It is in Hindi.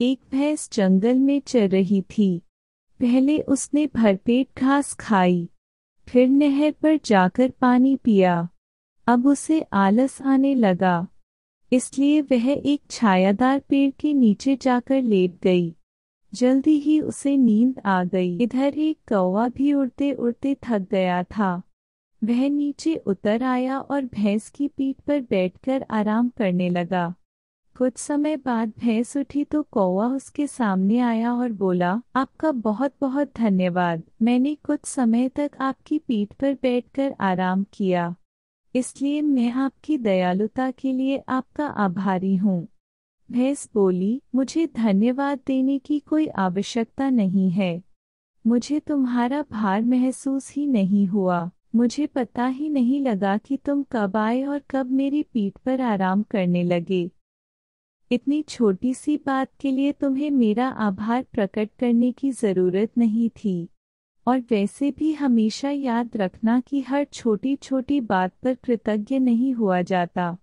एक भैंस जंगल में चर रही थी पहले उसने भरपेट घास खाई फिर नहर पर जाकर पानी पिया अब उसे आलस आने लगा इसलिए वह एक छायादार पेड़ के नीचे जाकर लेट गई जल्दी ही उसे नींद आ गई इधर एक कौवा भी उड़ते उड़ते थक गया था वह नीचे उतर आया और भैंस की पीठ पर बैठकर आराम करने लगा कुछ समय बाद भैंस उठी तो कौवा उसके सामने आया और बोला आपका बहुत बहुत धन्यवाद मैंने कुछ समय तक आपकी पीठ पर बैठकर आराम किया इसलिए मैं आपकी दयालुता के लिए आपका आभारी हूँ भैंस बोली मुझे धन्यवाद देने की कोई आवश्यकता नहीं है मुझे तुम्हारा भार महसूस ही नहीं हुआ मुझे पता ही नहीं लगा कि तुम कब आए और कब मेरी पीठ पर आराम करने लगे इतनी छोटी सी बात के लिए तुम्हें मेरा आभार प्रकट करने की ज़रूरत नहीं थी और वैसे भी हमेशा याद रखना कि हर छोटी छोटी बात पर कृतज्ञ नहीं हुआ जाता